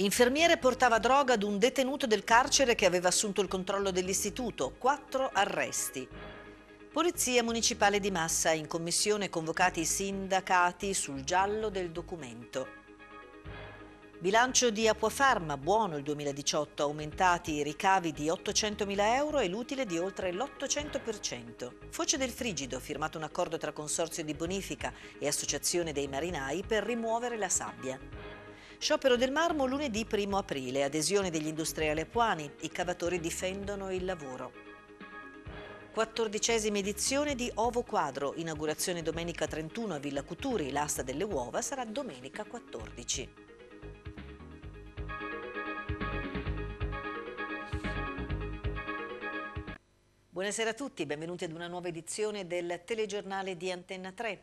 Infermiere portava droga ad un detenuto del carcere che aveva assunto il controllo dell'istituto. Quattro arresti. Polizia Municipale di Massa, in commissione convocati i sindacati sul giallo del documento. Bilancio di Acquafarma, buono il 2018, aumentati i ricavi di 800.000 euro e l'utile di oltre l'800%. Foce del Frigido, firmato un accordo tra Consorzio di Bonifica e Associazione dei Marinai per rimuovere la sabbia. Sciopero del marmo lunedì 1 aprile, adesione degli industriali apuani, i cavatori difendono il lavoro. Quattordicesima edizione di Ovo Quadro, inaugurazione domenica 31 a Villa Cuturi, l'asta delle uova sarà domenica 14. Buonasera a tutti, benvenuti ad una nuova edizione del telegiornale di Antenna 3.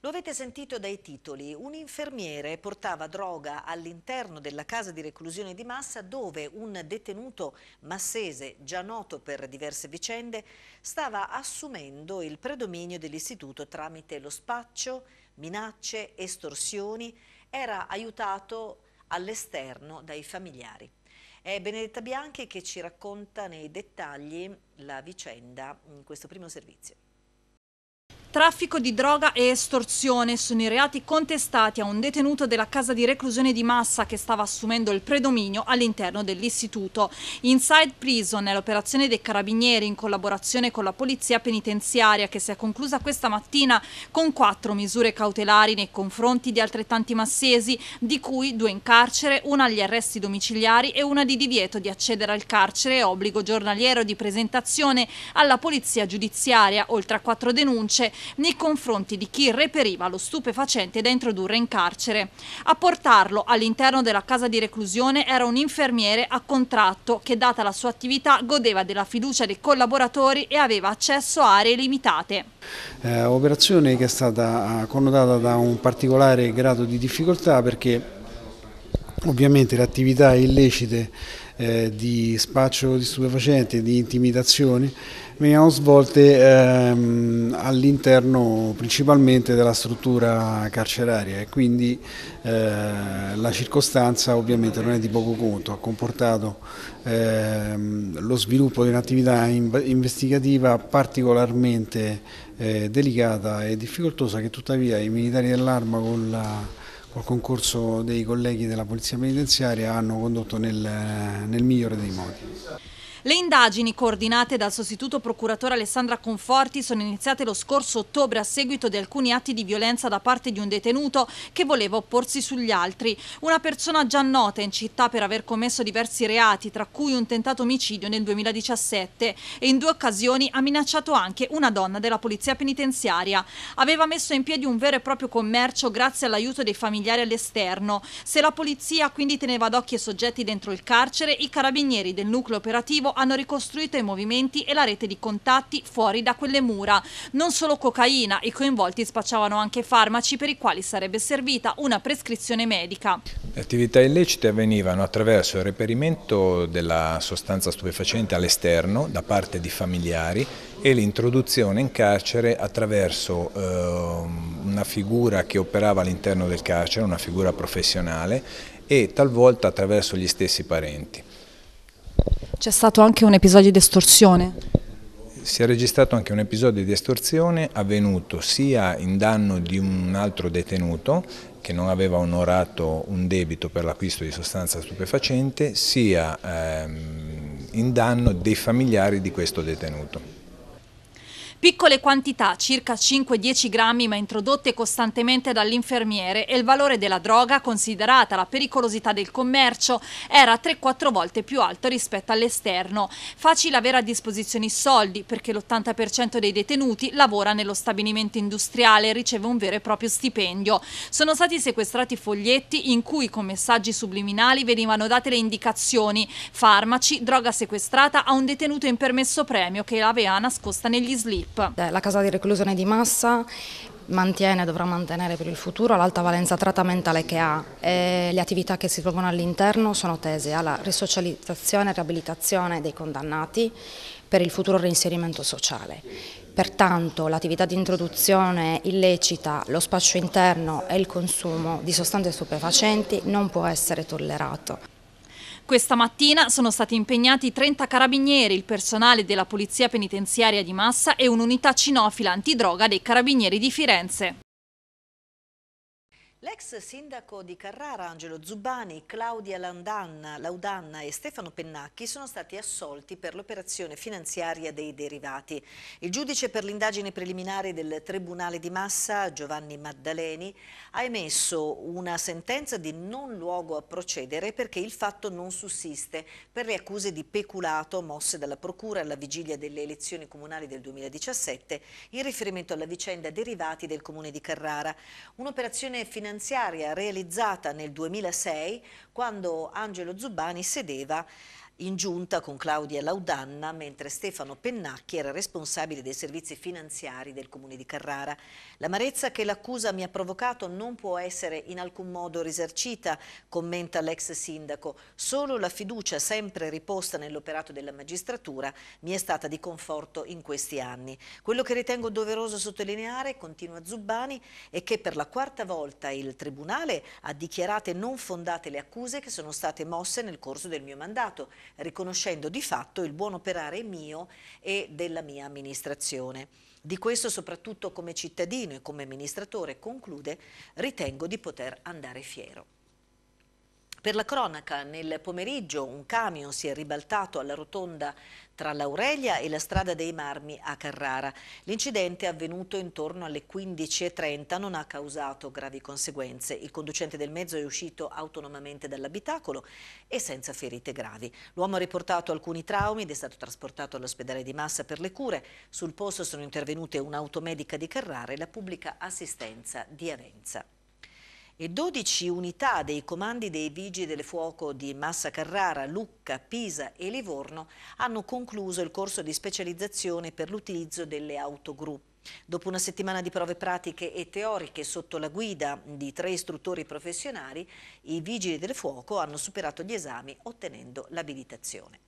Lo avete sentito dai titoli, un infermiere portava droga all'interno della casa di reclusione di massa dove un detenuto massese, già noto per diverse vicende, stava assumendo il predominio dell'istituto tramite lo spaccio, minacce, estorsioni, era aiutato all'esterno dai familiari. È Benedetta Bianchi che ci racconta nei dettagli la vicenda in questo primo servizio. Traffico di droga e estorsione sono i reati contestati a un detenuto della casa di reclusione di massa che stava assumendo il predominio all'interno dell'istituto. Inside Prison è l'operazione dei carabinieri in collaborazione con la polizia penitenziaria che si è conclusa questa mattina con quattro misure cautelari nei confronti di altrettanti massesi, di cui due in carcere, una agli arresti domiciliari e una di divieto di accedere al carcere e obbligo giornaliero di presentazione alla polizia giudiziaria, oltre a quattro denunce nei confronti di chi reperiva lo stupefacente da introdurre in carcere. A portarlo all'interno della casa di reclusione era un infermiere a contratto che data la sua attività godeva della fiducia dei collaboratori e aveva accesso a aree limitate. Eh, operazione che è stata eh, connotata da un particolare grado di difficoltà perché ovviamente le attività illecite eh, di spaccio di stupefacenti, di intimidazioni, venivano svolte ehm, all'interno principalmente della struttura carceraria e quindi eh, la circostanza ovviamente non è di poco conto, ha comportato ehm, lo sviluppo di un'attività in investigativa particolarmente eh, delicata e difficoltosa che tuttavia i militari dell'arma con la col concorso dei colleghi della Polizia Penitenziaria hanno condotto nel, nel migliore dei modi. Le indagini coordinate dal sostituto procuratore Alessandra Conforti sono iniziate lo scorso ottobre a seguito di alcuni atti di violenza da parte di un detenuto che voleva opporsi sugli altri. Una persona già nota in città per aver commesso diversi reati, tra cui un tentato omicidio nel 2017 e in due occasioni ha minacciato anche una donna della polizia penitenziaria. Aveva messo in piedi un vero e proprio commercio grazie all'aiuto dei familiari all'esterno. Se la polizia quindi teneva d'occhio i soggetti dentro il carcere, i carabinieri del nucleo operativo hanno ricostruito i movimenti e la rete di contatti fuori da quelle mura. Non solo cocaina, i coinvolti spacciavano anche farmaci per i quali sarebbe servita una prescrizione medica. Le attività illecite avvenivano attraverso il reperimento della sostanza stupefacente all'esterno da parte di familiari e l'introduzione in carcere attraverso eh, una figura che operava all'interno del carcere, una figura professionale e talvolta attraverso gli stessi parenti. C'è stato anche un episodio di estorsione? Si è registrato anche un episodio di estorsione avvenuto sia in danno di un altro detenuto che non aveva onorato un debito per l'acquisto di sostanza stupefacente, sia ehm, in danno dei familiari di questo detenuto. Piccole quantità, circa 5-10 grammi, ma introdotte costantemente dall'infermiere e il valore della droga, considerata la pericolosità del commercio, era 3-4 volte più alto rispetto all'esterno. Facile avere a disposizione i soldi, perché l'80% dei detenuti lavora nello stabilimento industriale e riceve un vero e proprio stipendio. Sono stati sequestrati foglietti in cui con messaggi subliminali venivano date le indicazioni farmaci, droga sequestrata a un detenuto in permesso premio che l'aveva nascosta negli slip. CIP. La casa di reclusione di massa mantiene, e dovrà mantenere per il futuro l'alta valenza trattamentale che ha e le attività che si trovano all'interno sono tese alla risocializzazione e riabilitazione dei condannati per il futuro reinserimento sociale. Pertanto l'attività di introduzione illecita, lo spaccio interno e il consumo di sostanze stupefacenti non può essere tollerato. Questa mattina sono stati impegnati 30 carabinieri, il personale della Polizia Penitenziaria di Massa e un'unità cinofila antidroga dei Carabinieri di Firenze. L'ex sindaco di Carrara, Angelo Zubani, Claudia Landanna, Laudanna e Stefano Pennacchi sono stati assolti per l'operazione finanziaria dei derivati. Il giudice per l'indagine preliminare del Tribunale di Massa, Giovanni Maddaleni, ha emesso una sentenza di non luogo a procedere perché il fatto non sussiste per le accuse di peculato mosse dalla Procura alla vigilia delle elezioni comunali del 2017 in riferimento alla vicenda derivati del Comune di Carrara. Un'operazione finanziaria finanziaria realizzata nel 2006 quando Angelo Zubani sedeva in giunta con Claudia Laudanna, mentre Stefano Pennacchi era responsabile dei servizi finanziari del Comune di Carrara. L'amarezza che l'accusa mi ha provocato non può essere in alcun modo risarcita, commenta l'ex sindaco. Solo la fiducia sempre riposta nell'operato della magistratura mi è stata di conforto in questi anni. Quello che ritengo doveroso sottolineare, continua Zubbani, è che per la quarta volta il Tribunale ha dichiarato non fondate le accuse che sono state mosse nel corso del mio mandato riconoscendo di fatto il buon operare mio e della mia amministrazione. Di questo soprattutto come cittadino e come amministratore, conclude, ritengo di poter andare fiero. Per la cronaca, nel pomeriggio un camion si è ribaltato alla rotonda tra l'Aurelia e la strada dei Marmi a Carrara. L'incidente avvenuto intorno alle 15.30 non ha causato gravi conseguenze. Il conducente del mezzo è uscito autonomamente dall'abitacolo e senza ferite gravi. L'uomo ha riportato alcuni traumi ed è stato trasportato all'ospedale di Massa per le cure. Sul posto sono intervenute un'automedica di Carrara e la pubblica assistenza di Avenza e 12 unità dei comandi dei Vigili del Fuoco di Massa Carrara, Lucca, Pisa e Livorno hanno concluso il corso di specializzazione per l'utilizzo delle autogru. Dopo una settimana di prove pratiche e teoriche sotto la guida di tre istruttori professionali, i Vigili del Fuoco hanno superato gli esami ottenendo l'abilitazione.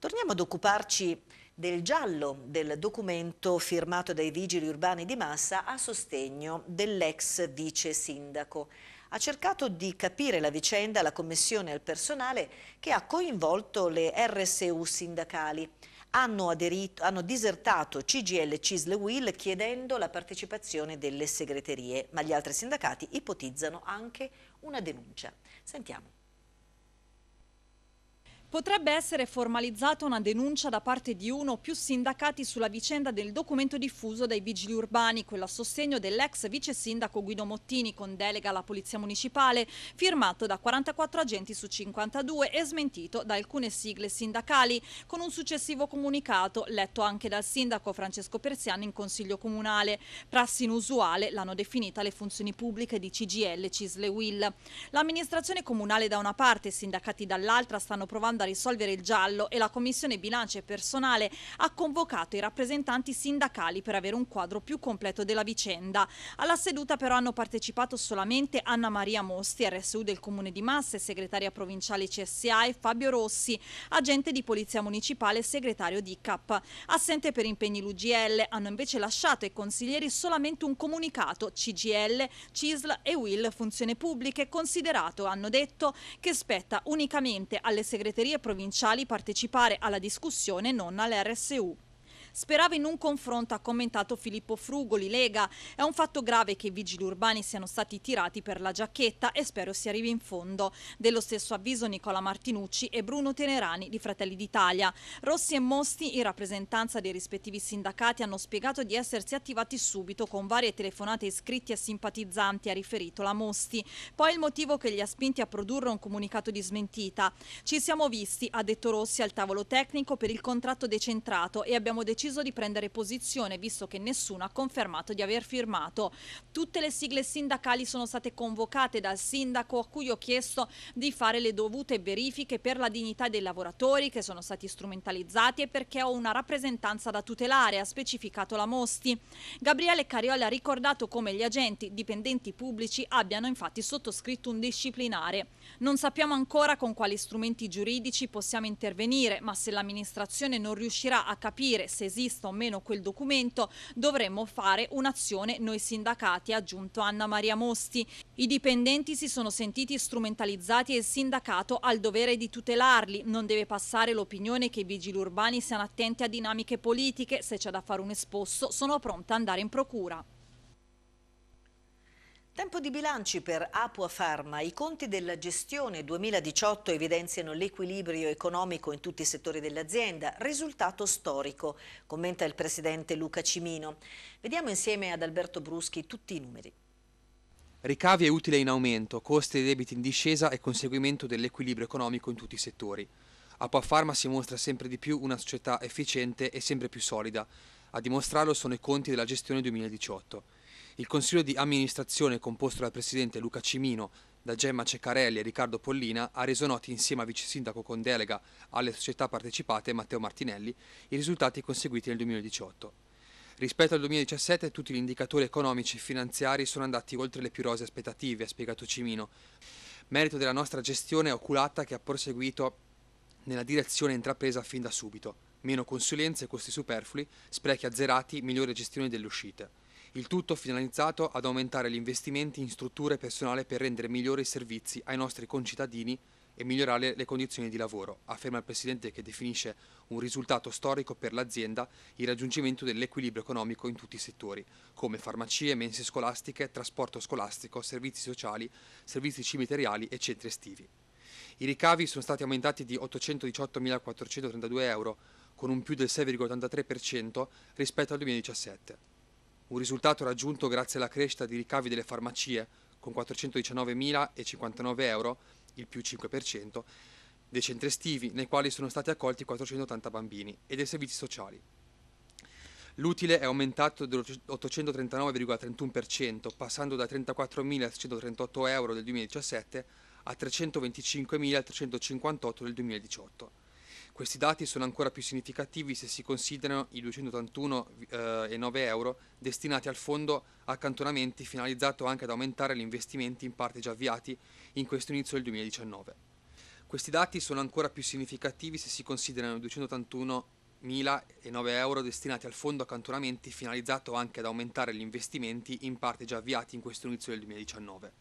Torniamo ad occuparci del giallo del documento firmato dai vigili urbani di massa a sostegno dell'ex vice sindaco. Ha cercato di capire la vicenda la commissione al personale che ha coinvolto le RSU sindacali. Hanno, aderito, hanno, disertato CGL Cisle Will chiedendo la partecipazione delle segreterie, ma gli altri sindacati ipotizzano anche una denuncia. Sentiamo. Potrebbe essere formalizzata una denuncia da parte di uno o più sindacati sulla vicenda del documento diffuso dai vigili urbani, quello a sostegno dell'ex vice sindaco Guido Mottini con delega alla Polizia Municipale, firmato da 44 agenti su 52 e smentito da alcune sigle sindacali, con un successivo comunicato letto anche dal sindaco Francesco Persiani in Consiglio Comunale. Prassi inusuale l'hanno definita le funzioni pubbliche di CGL Cisle Will. L'amministrazione comunale da una parte e i sindacati dall'altra stanno provando a da risolvere il giallo e la Commissione Bilancio e Personale ha convocato i rappresentanti sindacali per avere un quadro più completo della vicenda. Alla seduta però hanno partecipato solamente Anna Maria Mosti, RSU del Comune di Masse, segretaria provinciale CSA e Fabio Rossi, agente di Polizia Municipale e segretario di CAP. Assente per impegni l'UGL hanno invece lasciato ai consiglieri solamente un comunicato CGL, CISL e WIL Funzione Pubbliche considerato, hanno detto, che spetta unicamente alle segreterie provinciali partecipare alla discussione non all'RSU sperava in un confronto, ha commentato Filippo Frugoli, Lega. È un fatto grave che i vigili urbani siano stati tirati per la giacchetta e spero si arrivi in fondo. Dello stesso avviso Nicola Martinucci e Bruno Tenerani di Fratelli d'Italia. Rossi e Mosti, in rappresentanza dei rispettivi sindacati, hanno spiegato di essersi attivati subito con varie telefonate iscritti e simpatizzanti, ha riferito la Mosti. Poi il motivo che li ha spinti a produrre un comunicato di smentita. Ci siamo visti, ha detto Rossi al tavolo tecnico per il contratto decentrato e abbiamo deciso deciso di prendere posizione visto che nessuno ha confermato di aver firmato. Tutte le sigle sindacali sono state convocate dal sindaco a cui ho chiesto di fare le dovute verifiche per la dignità dei lavoratori che sono stati strumentalizzati e perché ho una rappresentanza da tutelare, ha specificato la Mosti. Gabriele Carioli ha ricordato come gli agenti dipendenti pubblici abbiano infatti sottoscritto un disciplinare. Non sappiamo ancora con quali strumenti giuridici possiamo intervenire, ma se l'amministrazione non riuscirà a capire se esista o meno quel documento, dovremmo fare un'azione noi sindacati, ha aggiunto Anna Maria Mosti. I dipendenti si sono sentiti strumentalizzati e il sindacato ha il dovere di tutelarli. Non deve passare l'opinione che i vigili urbani siano attenti a dinamiche politiche. Se c'è da fare un esposto, sono pronta ad andare in procura. Tempo di bilanci per Apua Pharma. I conti della gestione 2018 evidenziano l'equilibrio economico in tutti i settori dell'azienda, risultato storico, commenta il presidente Luca Cimino. Vediamo insieme ad Alberto Bruschi tutti i numeri. Ricavi e utile in aumento, costi e debiti in discesa e conseguimento dell'equilibrio economico in tutti i settori. Apua Pharma si mostra sempre di più una società efficiente e sempre più solida. A dimostrarlo sono i conti della gestione 2018. Il consiglio di amministrazione composto dal presidente Luca Cimino, da Gemma Ceccarelli e Riccardo Pollina ha reso noti insieme a vice sindaco con delega alle società partecipate Matteo Martinelli i risultati conseguiti nel 2018. Rispetto al 2017 tutti gli indicatori economici e finanziari sono andati oltre le più rose aspettative, ha spiegato Cimino. Merito della nostra gestione oculata che ha proseguito nella direzione intrapresa fin da subito. Meno consulenze, costi superflui, sprechi azzerati, migliore gestione delle uscite. Il tutto finalizzato ad aumentare gli investimenti in strutture e personale per rendere migliori i servizi ai nostri concittadini e migliorare le condizioni di lavoro, afferma il Presidente che definisce un risultato storico per l'azienda il raggiungimento dell'equilibrio economico in tutti i settori, come farmacie, mense scolastiche, trasporto scolastico, servizi sociali, servizi cimiteriali e centri estivi. I ricavi sono stati aumentati di 818.432 euro, con un più del 6,83% rispetto al 2017 un risultato raggiunto grazie alla crescita di ricavi delle farmacie con 419.059 euro, il più 5%, dei centri estivi nei quali sono stati accolti 480 bambini e dei servizi sociali. L'utile è aumentato dell'839,31%, passando da 34.138 euro del 2017 a 325.358 del 2018. Questi dati sono ancora più significativi se si considerano i 281,9 eh, euro destinati al fondo accantonamenti finalizzato anche ad aumentare gli investimenti in parte già avviati in questo inizio del 2019. Questi dati sono ancora più significativi se si considerano i 281 euro destinati al fondo accantonamenti finalizzato anche ad aumentare gli investimenti in parte già avviati in questo inizio del 2019.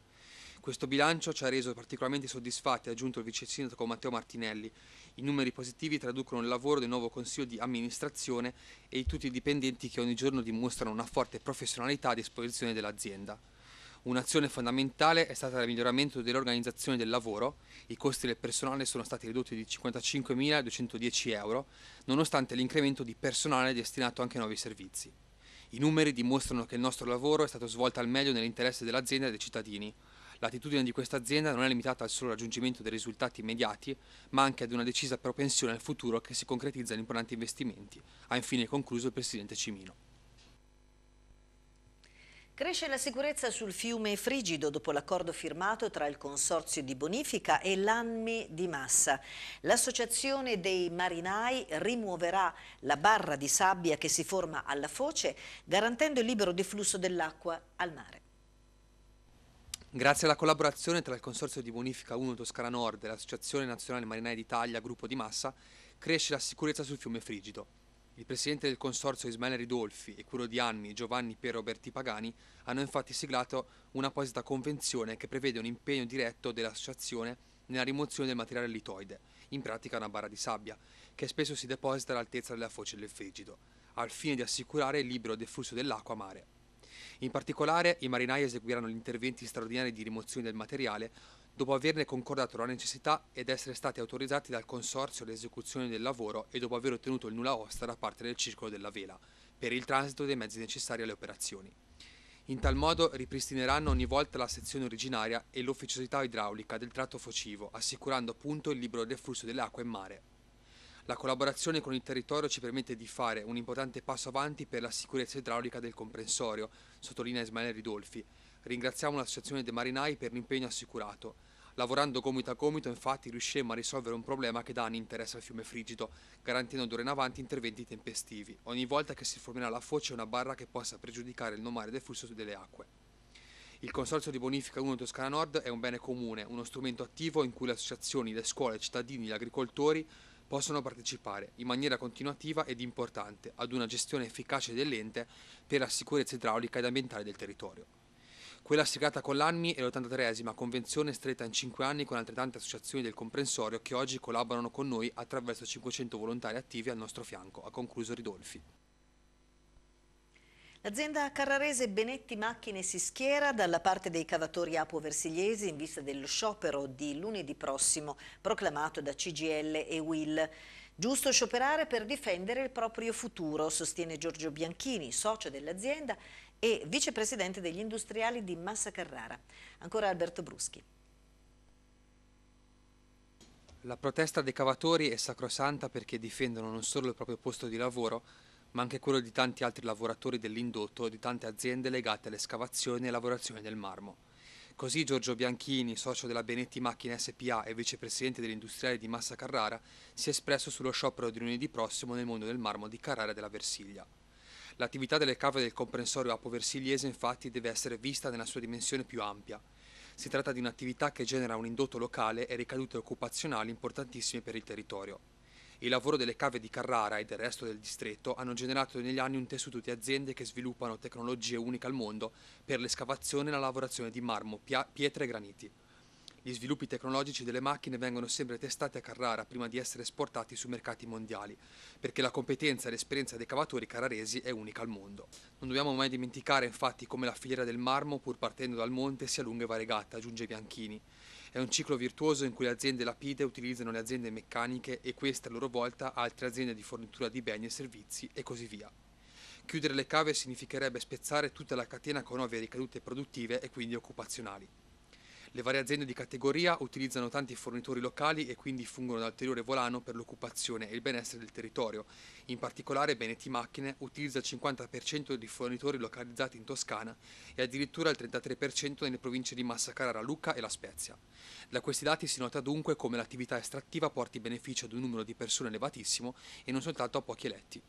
Questo bilancio ci ha reso particolarmente soddisfatti, ha aggiunto il vice sindaco Matteo Martinelli. I numeri positivi traducono il lavoro del nuovo consiglio di amministrazione e di tutti i dipendenti che ogni giorno dimostrano una forte professionalità a disposizione dell'azienda. Un'azione fondamentale è stata il miglioramento dell'organizzazione del lavoro, i costi del personale sono stati ridotti di 55.210 euro, nonostante l'incremento di personale destinato anche a nuovi servizi. I numeri dimostrano che il nostro lavoro è stato svolto al meglio nell'interesse dell'azienda e dei cittadini. L'attitudine di questa azienda non è limitata al solo raggiungimento dei risultati immediati, ma anche ad una decisa propensione al futuro che si concretizza in importanti investimenti, ha infine concluso il Presidente Cimino. Cresce la sicurezza sul fiume Frigido dopo l'accordo firmato tra il Consorzio di Bonifica e l'ANMI di Massa. L'Associazione dei Marinai rimuoverà la barra di sabbia che si forma alla foce garantendo il libero deflusso dell'acqua al mare. Grazie alla collaborazione tra il Consorzio di Bonifica 1 Toscana Nord e l'Associazione Nazionale Marinai d'Italia Gruppo di Massa, cresce la sicurezza sul fiume Frigido. Il presidente del consorzio Ismaele Ridolfi e quello di anni Giovanni Piero Berti Pagani hanno infatti siglato un'apposita convenzione che prevede un impegno diretto dell'associazione nella rimozione del materiale litoide, in pratica una barra di sabbia, che spesso si deposita all'altezza della foce del frigido, al fine di assicurare il libero deflusso dell'acqua a mare. In particolare, i marinai eseguiranno gli interventi straordinari di rimozione del materiale dopo averne concordato la necessità ed essere stati autorizzati dal Consorzio all'esecuzione del lavoro e dopo aver ottenuto il nulla osta da parte del Circolo della Vela per il transito dei mezzi necessari alle operazioni. In tal modo ripristineranno ogni volta la sezione originaria e l'ufficiosità idraulica del tratto focivo, assicurando appunto il libero deflusso dell'acqua in mare la collaborazione con il territorio ci permette di fare un importante passo avanti per la sicurezza idraulica del comprensorio, sottolinea Ismaele Ridolfi. Ringraziamo l'Associazione dei Marinai per l'impegno assicurato. Lavorando gomito a gomito, infatti, riusciremo a risolvere un problema che da anni interessa il fiume Frigido, garantendo d'ora in avanti interventi tempestivi, ogni volta che si formerà la foce una barra che possa pregiudicare il normale deflusso delle acque. Il Consorzio di Bonifica 1 Toscana Nord è un bene comune, uno strumento attivo in cui le associazioni, le scuole, i cittadini, e gli agricoltori possono partecipare in maniera continuativa ed importante ad una gestione efficace dell'ente per la sicurezza idraulica ed ambientale del territorio. Quella siglata con l'ANMI è l'83esima convenzione stretta in 5 anni con altrettante associazioni del comprensorio che oggi collaborano con noi attraverso 500 volontari attivi al nostro fianco, ha concluso Ridolfi. L'azienda carrarese Benetti Macchine si schiera dalla parte dei cavatori Apo Versigliesi in vista dello sciopero di lunedì prossimo, proclamato da CGL e Will. Giusto scioperare per difendere il proprio futuro, sostiene Giorgio Bianchini, socio dell'azienda e vicepresidente degli industriali di Massa Carrara. Ancora Alberto Bruschi. La protesta dei cavatori è sacrosanta perché difendono non solo il proprio posto di lavoro, ma anche quello di tanti altri lavoratori dell'indotto e di tante aziende legate alle scavazioni e lavorazioni del marmo. Così Giorgio Bianchini, socio della Benetti Macchina SPA e vicepresidente dell'industriale di Massa Carrara, si è espresso sullo sciopero di lunedì prossimo nel mondo del marmo di Carrara della Versiglia. L'attività delle cave del comprensorio apoversigliese infatti deve essere vista nella sua dimensione più ampia. Si tratta di un'attività che genera un indotto locale e ricadute occupazionali importantissime per il territorio. Il lavoro delle cave di Carrara e del resto del distretto hanno generato negli anni un tessuto di aziende che sviluppano tecnologie uniche al mondo per l'escavazione e la lavorazione di marmo, pietre e graniti. Gli sviluppi tecnologici delle macchine vengono sempre testati a Carrara prima di essere esportati sui mercati mondiali, perché la competenza e l'esperienza dei cavatori carraresi è unica al mondo. Non dobbiamo mai dimenticare infatti come la filiera del marmo, pur partendo dal monte, sia lunga e variegata, aggiunge Bianchini. È un ciclo virtuoso in cui le aziende lapide utilizzano le aziende meccaniche e queste a loro volta altre aziende di fornitura di beni e servizi e così via. Chiudere le cave significherebbe spezzare tutta la catena con ovvie ricadute produttive e quindi occupazionali. Le varie aziende di categoria utilizzano tanti fornitori locali e quindi fungono da ulteriore volano per l'occupazione e il benessere del territorio. In particolare Benetti Macchine utilizza il 50% di fornitori localizzati in Toscana e addirittura il 33% nelle province di Massa Carrara, Lucca e La Spezia. Da questi dati si nota dunque come l'attività estrattiva porti beneficio ad un numero di persone elevatissimo e non soltanto a pochi eletti.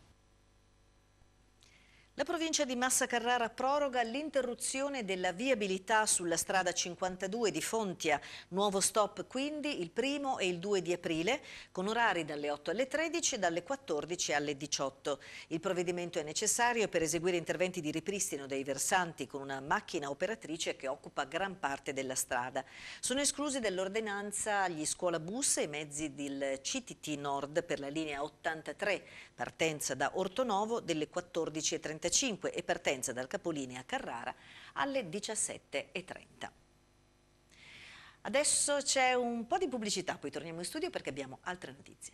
La provincia di Massa Carrara proroga l'interruzione della viabilità sulla strada 52 di Fontia. Nuovo stop quindi il primo e il 2 di aprile, con orari dalle 8 alle 13 e dalle 14 alle 18. Il provvedimento è necessario per eseguire interventi di ripristino dei versanti con una macchina operatrice che occupa gran parte della strada. Sono esclusi dall'ordinanza gli scuolabus e i mezzi del CTT Nord per la linea 83, partenza da Ortonovo, delle 14.30 9.45 e partenza dal capolinea Carrara alle 17.30. Adesso c'è un po' di pubblicità, poi torniamo in studio perché abbiamo altre notizie.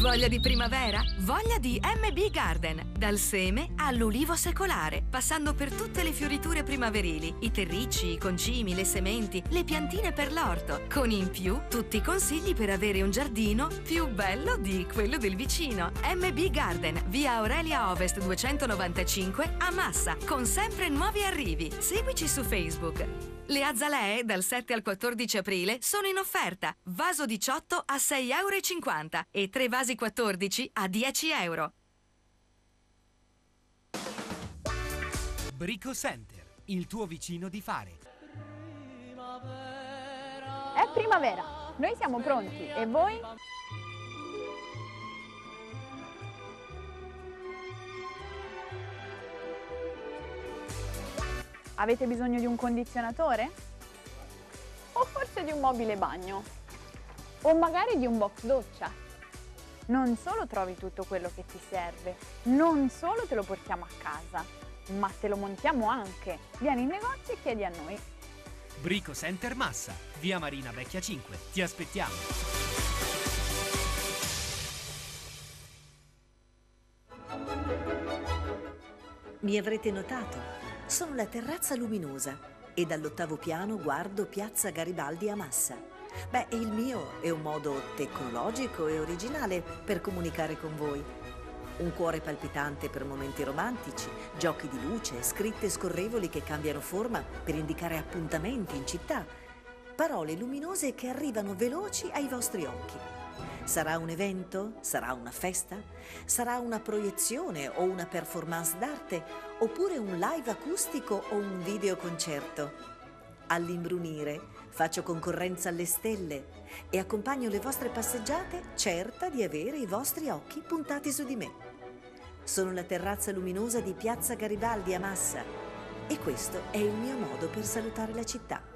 Voglia di primavera? Voglia di MB Garden. Dal seme all'ulivo secolare, passando per tutte le fioriture primaverili, i terricci, i concimi, le sementi, le piantine per l'orto, con in più tutti i consigli per avere un giardino più bello di quello del vicino. MB Garden, via Aurelia Ovest 295 a Massa, con sempre nuovi arrivi. Seguici su Facebook. Le azalee dal 7 al 14 aprile sono in offerta. Vaso 18 a 6,50 euro e 3 vasi 14 a 10 euro. Brico Center, il tuo vicino di fare. È primavera, noi siamo pronti e voi? Avete bisogno di un condizionatore? O forse di un mobile bagno? O magari di un box doccia? Non solo trovi tutto quello che ti serve, non solo te lo portiamo a casa, ma te lo montiamo anche. Vieni in negozio e chiedi a noi. Brico Center Massa, via Marina Vecchia 5. Ti aspettiamo! Mi avrete notato sono la terrazza luminosa e dall'ottavo piano guardo Piazza Garibaldi a Massa. Beh, il mio è un modo tecnologico e originale per comunicare con voi. Un cuore palpitante per momenti romantici, giochi di luce, scritte scorrevoli che cambiano forma per indicare appuntamenti in città, parole luminose che arrivano veloci ai vostri occhi. Sarà un evento? Sarà una festa? Sarà una proiezione o una performance d'arte? Oppure un live acustico o un videoconcerto? All'imbrunire faccio concorrenza alle stelle e accompagno le vostre passeggiate certa di avere i vostri occhi puntati su di me. Sono la terrazza luminosa di Piazza Garibaldi a Massa e questo è il mio modo per salutare la città.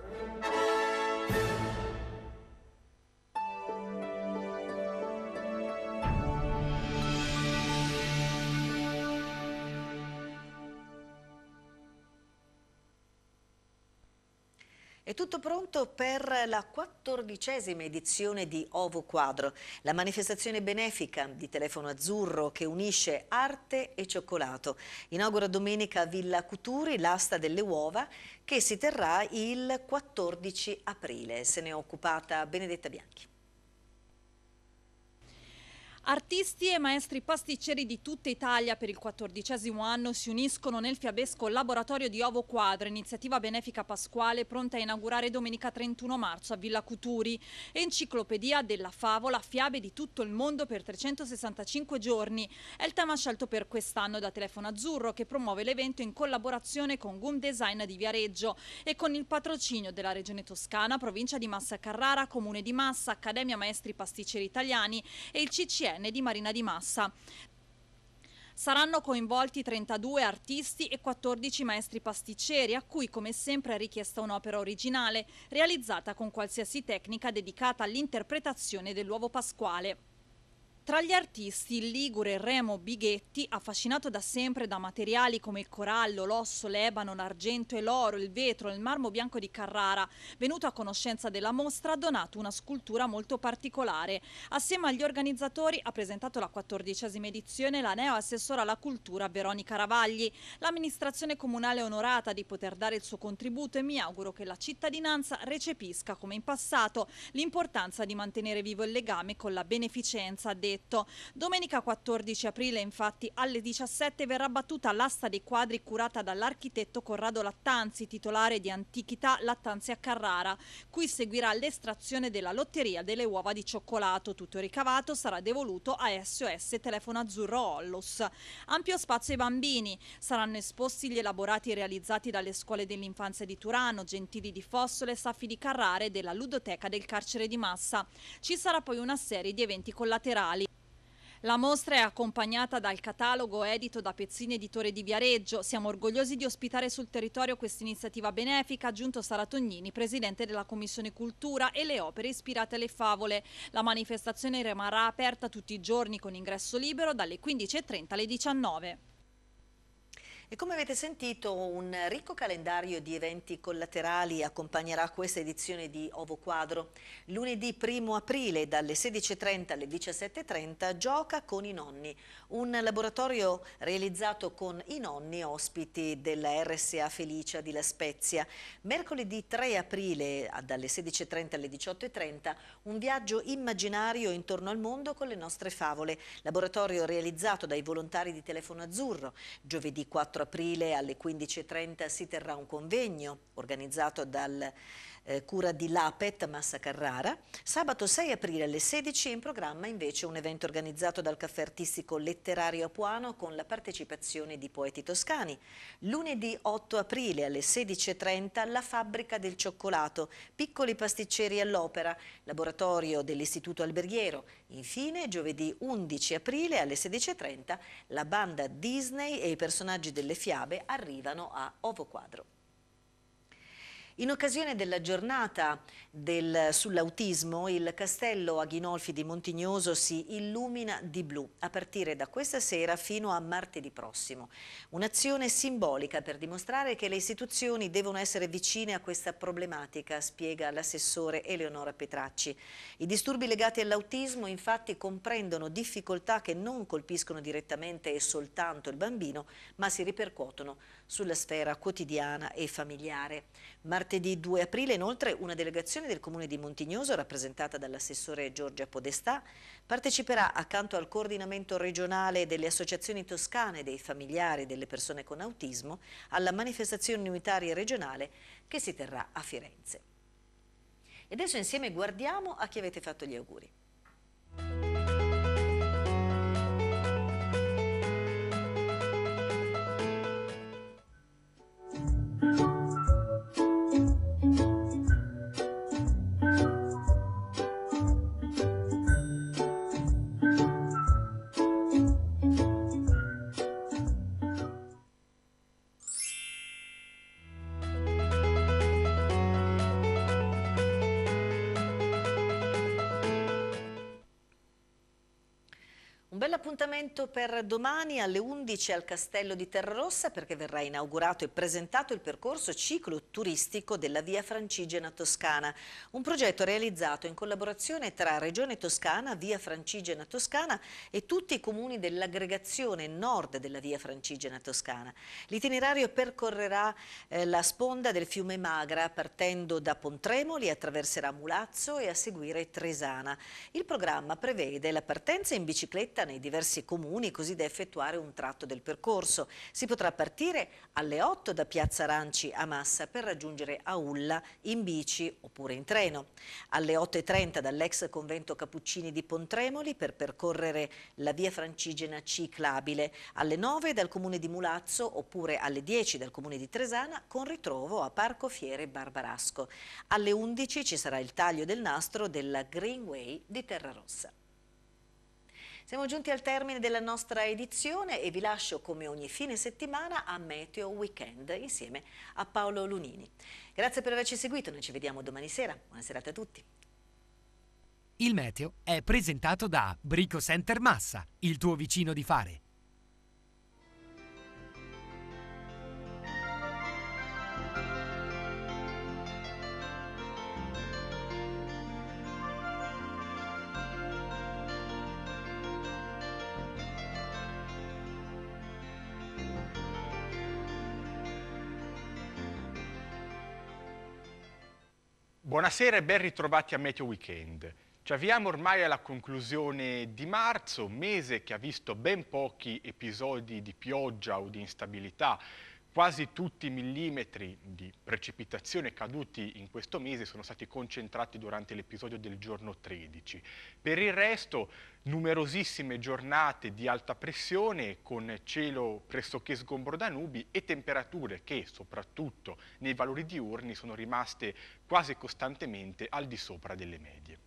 tutto pronto per la quattordicesima edizione di Ovo Quadro, la manifestazione benefica di Telefono Azzurro che unisce arte e cioccolato. Inaugura domenica a Villa Cuturi l'asta delle uova che si terrà il 14 aprile. Se ne è occupata Benedetta Bianchi. Artisti e maestri pasticceri di tutta Italia per il quattordicesimo anno si uniscono nel fiabesco Laboratorio di Ovo Quadro, iniziativa benefica pasquale pronta a inaugurare domenica 31 marzo a Villa Cuturi, enciclopedia della favola, fiabe di tutto il mondo per 365 giorni. È il tema scelto per quest'anno da Telefono Azzurro che promuove l'evento in collaborazione con Goom Design di Viareggio e con il patrocinio della Regione Toscana, provincia di Massa Carrara, Comune di Massa, Accademia Maestri Pasticceri Italiani e il CCR diciottenne di Marina di Massa. Saranno coinvolti 32 artisti e 14 maestri pasticceri, a cui come sempre è richiesta un'opera originale, realizzata con qualsiasi tecnica dedicata all'interpretazione dell'uovo pasquale. Tra gli artisti, il ligure Remo Bighetti, affascinato da sempre da materiali come il corallo, l'osso, l'ebano, l'argento e l'oro, il vetro, il marmo bianco di Carrara, venuto a conoscenza della mostra, ha donato una scultura molto particolare. Assieme agli organizzatori ha presentato la quattordicesima edizione la neo assessora alla cultura Veronica Ravagli. L'amministrazione comunale è onorata di poter dare il suo contributo e mi auguro che la cittadinanza recepisca, come in passato, l'importanza di mantenere vivo il legame con la beneficenza dei Caporetto. Domenica 14 aprile infatti alle 17 verrà battuta l'asta dei quadri curata dall'architetto Corrado Lattanzi, titolare di Antichità Lattanzi a Carrara. Qui seguirà l'estrazione della lotteria delle uova di cioccolato. Tutto ricavato sarà devoluto a SOS Telefono Azzurro Ollus. Ampio spazio ai bambini. Saranno esposti gli elaborati realizzati dalle scuole dell'infanzia di Turano, Gentili di Fossole, Saffi di Carrara e della ludoteca del carcere di Massa. Ci sarà poi una serie di eventi collaterali la mostra è accompagnata dal catalogo edito da Pezzini Editore di Viareggio. Siamo orgogliosi di ospitare sul territorio questa iniziativa benefica, aggiunto Sara Tognini, presidente della Commissione Cultura e le opere ispirate alle favole. La manifestazione rimarrà aperta tutti i giorni con ingresso libero dalle 15.30 alle 19. E come avete sentito, un ricco calendario di eventi collaterali accompagnerà questa edizione di Ovo Quadro. Lunedì 1 aprile dalle 16.30 alle 17.30 gioca con i nonni, un laboratorio realizzato con i nonni ospiti della RSA Felicia di La Spezia. Mercoledì 3 aprile dalle 16.30 alle 18.30 un viaggio immaginario intorno al mondo con le nostre favole, laboratorio realizzato dai volontari di Telefono Azzurro. Giovedì 4 aprile alle 15.30 si terrà un convegno organizzato dal eh, cura di Lapet Massa Carrara. Sabato 6 aprile alle 16 in programma invece un evento organizzato dal caffè artistico letterario Apuano con la partecipazione di poeti toscani. Lunedì 8 aprile alle 16.30 la fabbrica del cioccolato, piccoli pasticceri all'opera, laboratorio dell'Istituto Alberghiero. Infine giovedì 11 aprile alle 16.30 la banda Disney e i personaggi delle fiabe arrivano a Ovo Quadro. In occasione della giornata del, sull'autismo, il castello Aghinolfi di Montignoso si illumina di blu a partire da questa sera fino a martedì prossimo. Un'azione simbolica per dimostrare che le istituzioni devono essere vicine a questa problematica, spiega l'assessore Eleonora Petracci. I disturbi legati all'autismo infatti comprendono difficoltà che non colpiscono direttamente e soltanto il bambino, ma si ripercuotono sulla sfera quotidiana e familiare. Martedì 2 aprile inoltre una delegazione del Comune di Montignoso rappresentata dall'assessore Giorgia Podestà parteciperà accanto al coordinamento regionale delle associazioni toscane dei familiari delle persone con autismo alla manifestazione unitaria regionale che si terrà a Firenze. E adesso insieme guardiamo a chi avete fatto gli auguri. Appuntamento per domani alle 11 al Castello di Terrarossa perché verrà inaugurato e presentato il percorso ciclo turistico della Via Francigena Toscana, un progetto realizzato in collaborazione tra Regione Toscana, Via Francigena Toscana e tutti i comuni dell'aggregazione nord della Via Francigena Toscana. L'itinerario percorrerà eh, la sponda del fiume Magra partendo da Pontremoli, attraverserà Mulazzo e a seguire Tresana. Il programma prevede la partenza in bicicletta nei diversi diversi comuni così da effettuare un tratto del percorso. Si potrà partire alle 8 da Piazza Aranci a Massa per raggiungere Aulla in bici oppure in treno. Alle 8.30 dall'ex convento Cappuccini di Pontremoli per percorrere la via francigena ciclabile. Alle 9 dal comune di Mulazzo oppure alle 10 dal comune di Tresana con ritrovo a Parco Fiere Barbarasco. Alle 11 ci sarà il taglio del nastro della Greenway di Terrarossa. Siamo giunti al termine della nostra edizione e vi lascio come ogni fine settimana a Meteo Weekend insieme a Paolo Lunini. Grazie per averci seguito, noi ci vediamo domani sera. Buona serata a tutti. Il Meteo è presentato da Brico Center Massa, il tuo vicino di fare. Buonasera e ben ritrovati a Meteo Weekend. Ci avviamo ormai alla conclusione di marzo, mese che ha visto ben pochi episodi di pioggia o di instabilità quasi tutti i millimetri di precipitazione caduti in questo mese sono stati concentrati durante l'episodio del giorno 13. Per il resto numerosissime giornate di alta pressione con cielo pressoché sgombro da nubi e temperature che soprattutto nei valori diurni sono rimaste quasi costantemente al di sopra delle medie.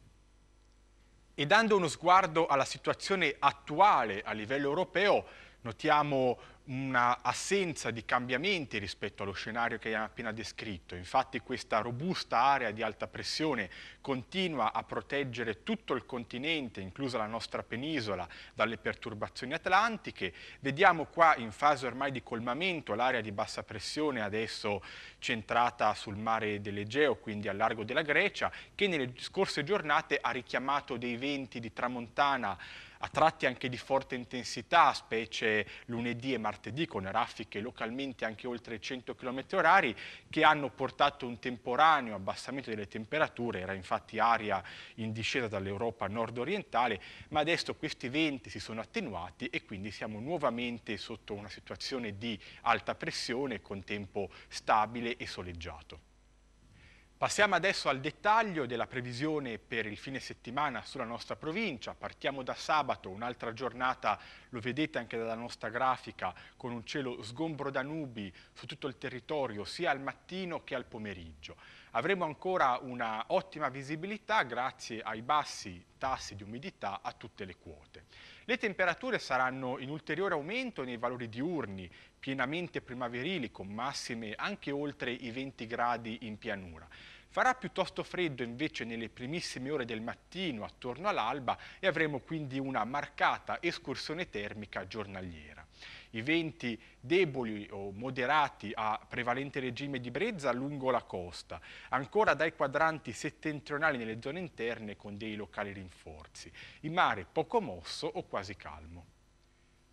E dando uno sguardo alla situazione attuale a livello europeo, Notiamo un'assenza di cambiamenti rispetto allo scenario che abbiamo appena descritto. Infatti questa robusta area di alta pressione continua a proteggere tutto il continente, inclusa la nostra penisola, dalle perturbazioni atlantiche. Vediamo qua in fase ormai di colmamento l'area di bassa pressione adesso centrata sul mare dell'Egeo, quindi al largo della Grecia, che nelle scorse giornate ha richiamato dei venti di tramontana a tratti anche di forte intensità, specie lunedì e martedì, con raffiche localmente anche oltre 100 km orari, che hanno portato un temporaneo abbassamento delle temperature, era infatti aria in discesa dall'Europa nord-orientale, ma adesso questi venti si sono attenuati e quindi siamo nuovamente sotto una situazione di alta pressione con tempo stabile e soleggiato. Passiamo adesso al dettaglio della previsione per il fine settimana sulla nostra provincia. Partiamo da sabato, un'altra giornata, lo vedete anche dalla nostra grafica, con un cielo sgombro da nubi su tutto il territorio, sia al mattino che al pomeriggio. Avremo ancora una ottima visibilità grazie ai bassi tassi di umidità a tutte le quote. Le temperature saranno in ulteriore aumento nei valori diurni pienamente primaverili con massime anche oltre i 20 gradi in pianura. Farà piuttosto freddo invece nelle primissime ore del mattino attorno all'alba e avremo quindi una marcata escursione termica giornaliera. I venti deboli o moderati a prevalente regime di brezza lungo la costa, ancora dai quadranti settentrionali nelle zone interne con dei locali rinforzi. Il mare poco mosso o quasi calmo.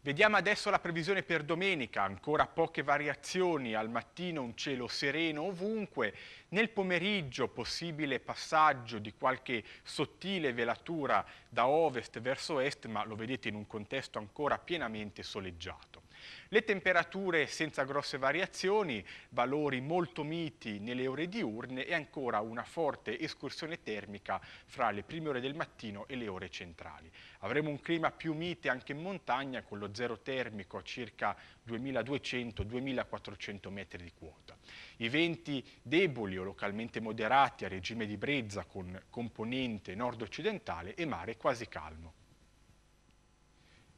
Vediamo adesso la previsione per domenica, ancora poche variazioni, al mattino un cielo sereno ovunque, nel pomeriggio possibile passaggio di qualche sottile velatura da ovest verso est, ma lo vedete in un contesto ancora pienamente soleggiato. Le temperature senza grosse variazioni, valori molto miti nelle ore diurne e ancora una forte escursione termica fra le prime ore del mattino e le ore centrali. Avremo un clima più mite anche in montagna con lo zero termico a circa 2200-2400 metri di quota. I venti deboli o localmente moderati a regime di brezza con componente nord-occidentale e mare quasi calmo.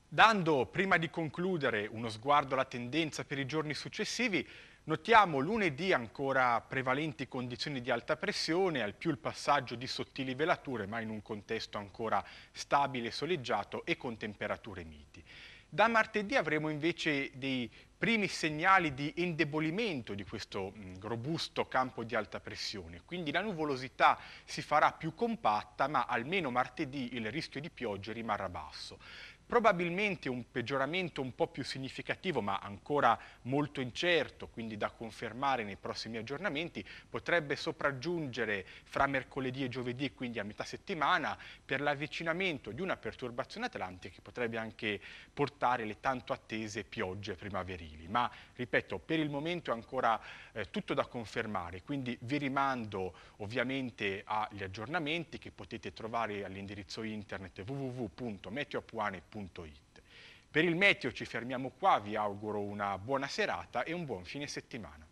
Dando, prima di concludere, uno sguardo alla tendenza per i giorni successivi, notiamo lunedì ancora prevalenti condizioni di alta pressione, al più il passaggio di sottili velature, ma in un contesto ancora stabile e soleggiato e con temperature miti. Da martedì avremo invece dei primi segnali di indebolimento di questo robusto campo di alta pressione, quindi la nuvolosità si farà più compatta, ma almeno martedì il rischio di piogge rimarrà basso. Probabilmente un peggioramento un po' più significativo, ma ancora molto incerto, quindi da confermare nei prossimi aggiornamenti, potrebbe sopraggiungere fra mercoledì e giovedì, quindi a metà settimana, per l'avvicinamento di una perturbazione atlantica che potrebbe anche portare le tanto attese piogge primaverili. Ma, ripeto, per il momento è ancora eh, tutto da confermare, quindi vi rimando ovviamente agli aggiornamenti che potete trovare all'indirizzo internet www.meteopuane.com www.meteo.it. Per il meteo ci fermiamo qua, vi auguro una buona serata e un buon fine settimana.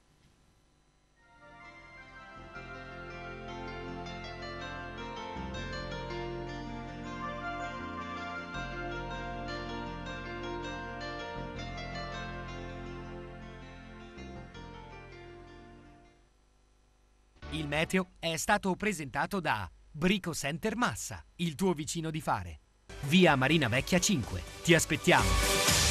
Il meteo è stato presentato da Brico Center Massa, il tuo vicino di fare via Marina Vecchia 5. Ti aspettiamo!